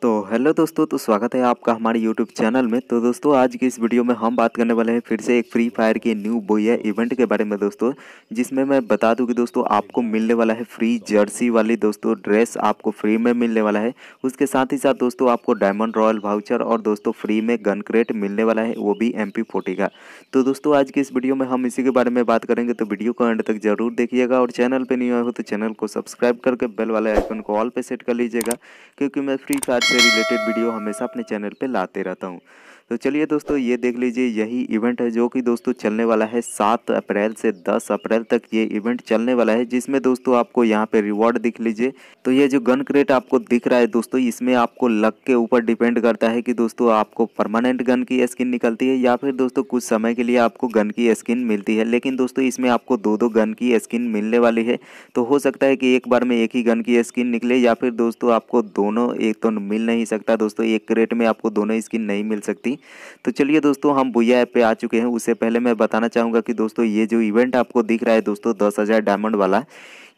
gitu hello दोस्तों तो स्वागत है आपका हमारे यूट्यूब चैनल में तो दोस्तों आज की इस वीडियो में हम बात करने वाले हैं फिर से एक फ्री फायर की न्यू बोया इवेंट के बारे में दोस्तों जिसमें मैं बता दूं कि दोस्तों आपको मिलने वाला है फ्री जर्सी वाली दोस्तों ड्रेस आपको फ्री में मिलने वाला है उसके साथ ही साथ दोस्तों आपको डायमंड रॉयल वाउचर और दोस्तों फ्री में गन क्रेट मिलने वाला है वो भी एम का तो दोस्तों आज की इस वीडियो में हम इसी के बारे में बात करेंगे तो वीडियो को एंड तक जरूर देखिएगा और चैनल पर नहीं आए हो तो चैनल को सब्सक्राइब करके बेल वाले आइकन को ऑल पर सेट कर लीजिएगा क्योंकि मैं फ्री फायर से रिलेटेड वीडियो हमेशा अपने चैनल पे लाते रहता हूँ तो चलिए दोस्तों ये देख लीजिए यही इवेंट है जो कि दोस्तों चलने वाला है सात अप्रैल से दस अप्रैल तक ये इवेंट चलने वाला है जिसमें दोस्तों आपको यहाँ पे रिवॉर्ड दिख लीजिए तो ये जो गन क्रेट आपको दिख रहा है दोस्तों इसमें आपको लक के ऊपर डिपेंड करता है कि दोस्तों आपको परमानेंट गन की स्किन निकलती है या फिर दोस्तों कुछ समय के लिए आपको गन की स्किन मिलती है लेकिन दोस्तों इसमें आपको दो दो गन की स्किन मिलने वाली है तो हो सकता है कि एक बार में एक ही गन की स्किन निकले या फिर दोस्तों आपको दोनों एक तो मिल नहीं सकता दोस्तों एक क्रेट में आपको दोनों स्किन नहीं मिल सकती तो चलिए दोस्तों हम भूया ऐप पे आ चुके हैं उससे पहले मैं बताना चाहूँगा कि दोस्तों ये जो इवेंट आपको दिख रहा है दोस्तों दस हज़ार डायमंड वाला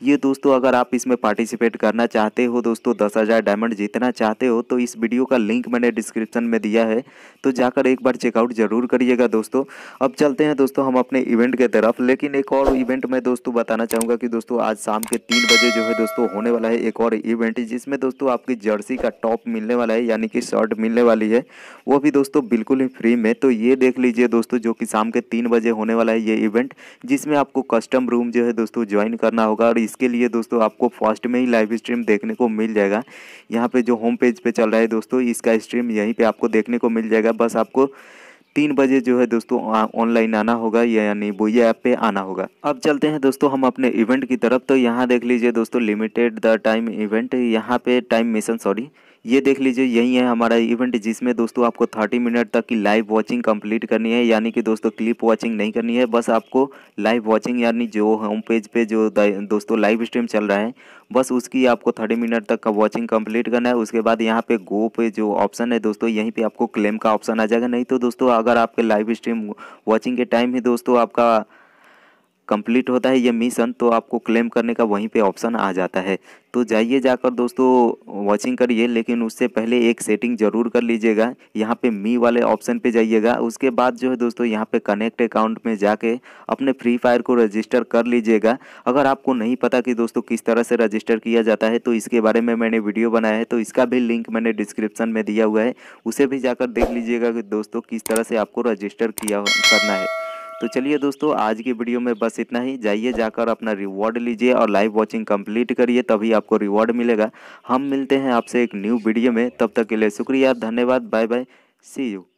ये दोस्तों अगर आप इसमें पार्टिसिपेट करना चाहते हो दोस्तों दस हज़ार डायमंड जीतना चाहते हो तो इस वीडियो का लिंक मैंने डिस्क्रिप्शन में दिया है तो जाकर एक बार चेकआउट जरूर करिएगा दोस्तों अब चलते हैं दोस्तों हम अपने इवेंट के तरफ लेकिन एक और इवेंट में दोस्तों बताना चाहूँगा कि दोस्तों आज शाम के तीन बजे जो है दोस्तों होने वाला है एक और इवेंट जिसमें दोस्तों आपकी जर्सी का टॉप मिलने वाला है यानी कि शर्ट मिलने वाली है वो भी दोस्तों बिल्कुल ही फ्री में तो ये देख लीजिए दोस्तों जो कि शाम के तीन बजे होने वाला है ये इवेंट जिसमें आपको कस्टम रूम जो है दोस्तों ज्वाइन करना होगा और इसके लिए दोस्तों आपको फर्स्ट में ही लाइव स्ट्रीम देखने को मिल जाएगा यहाँ पे जो होम पेज पे चल रहा है दोस्तों इसका स्ट्रीम यहीं पे आपको देखने को मिल जाएगा बस आपको तीन बजे जो है दोस्तों ऑनलाइन आना होगा या यानी बोया ऐप पे आना होगा अब चलते हैं दोस्तों हम अपने इवेंट की तरफ तो यहाँ देख लीजिए दोस्तों लिमिटेड द टाइम इवेंट यहाँ पे टाइम मिशन सॉरी ये देख लीजिए यही है हमारा इवेंट जिसमें दोस्तों आपको 30 मिनट तक की लाइव वॉचिंग कंप्लीट करनी है यानी कि दोस्तों क्लिप वॉचिंग नहीं करनी है बस आपको लाइव वॉचिंग यानी जो होम पेज पे जो दोस्तों लाइव स्ट्रीम चल रहा है बस उसकी आपको 30 मिनट तक का वॉचिंग कंप्लीट करना है उसके बाद यहाँ पे गो पे जो ऑप्शन है दोस्तों यहीं पे आपको क्लेम का ऑप्शन आ जाएगा नहीं तो दोस्तों अगर आपके लाइव स्ट्रीम वॉचिंग के टाइम ही दोस्तों आपका कंप्लीट होता है ये मिशन तो आपको क्लेम करने का वहीं पे ऑप्शन आ जाता है तो जाइए जाकर दोस्तों वॉचिंग करिए लेकिन उससे पहले एक सेटिंग ज़रूर कर लीजिएगा यहाँ पे मी वाले ऑप्शन पे जाइएगा उसके बाद जो है दोस्तों यहाँ पे कनेक्ट अकाउंट में जाके अपने फ्री फायर को रजिस्टर कर लीजिएगा अगर आपको नहीं पता कि दोस्तों किस तरह से रजिस्टर किया जाता है तो इसके बारे में मैंने वीडियो बनाया है तो इसका भी लिंक मैंने डिस्क्रिप्शन में दिया हुआ है उसे भी जाकर देख लीजिएगा कि दोस्तों किस तरह से आपको रजिस्टर किया करना है तो चलिए दोस्तों आज की वीडियो में बस इतना ही जाइए जाकर अपना रिवॉर्ड लीजिए और लाइव वॉचिंग कंप्लीट करिए तभी आपको रिवॉर्ड मिलेगा हम मिलते हैं आपसे एक न्यू वीडियो में तब तक के लिए शुक्रिया धन्यवाद बाय बाय सी यू